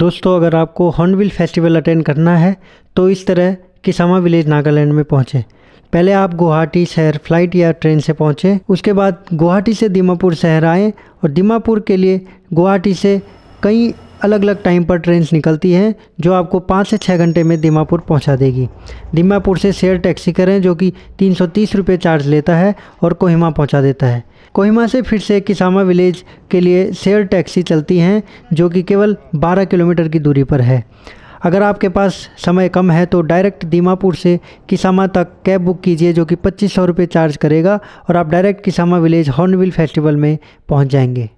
दोस्तों अगर आपको हॉर्नविल फेस्टिवल अटेंड करना है तो इस तरह किसामा विलेज नागालैंड में पहुँचें पहले आप गुवाहाटी शहर फ्लाइट या ट्रेन से पहुँचे उसके बाद गुवाहाटी से दीमापुर शहर आएँ और दीमापुर के लिए गुवाहाटी से कई अलग अलग टाइम पर ट्रेन निकलती हैं जो आपको पाँच से छः घंटे में दीमापुर पहुँचा देगी दीमापुर से शेयर टैक्सी करें जो कि तीन सौ चार्ज लेता है और कोहिमा पहुँचा देता है कोहिमा से फिर से किसामा विलेज के लिए शेयर टैक्सी चलती हैं जो कि केवल 12 किलोमीटर की दूरी पर है अगर आपके पास समय कम है तो डायरेक्ट दीमापुर से किसामा तक कैब बुक कीजिए जो कि पच्चीस सौ रुपये चार्ज करेगा और आप direct Kisama village Hornbill Festival में पहुंच जाएंगे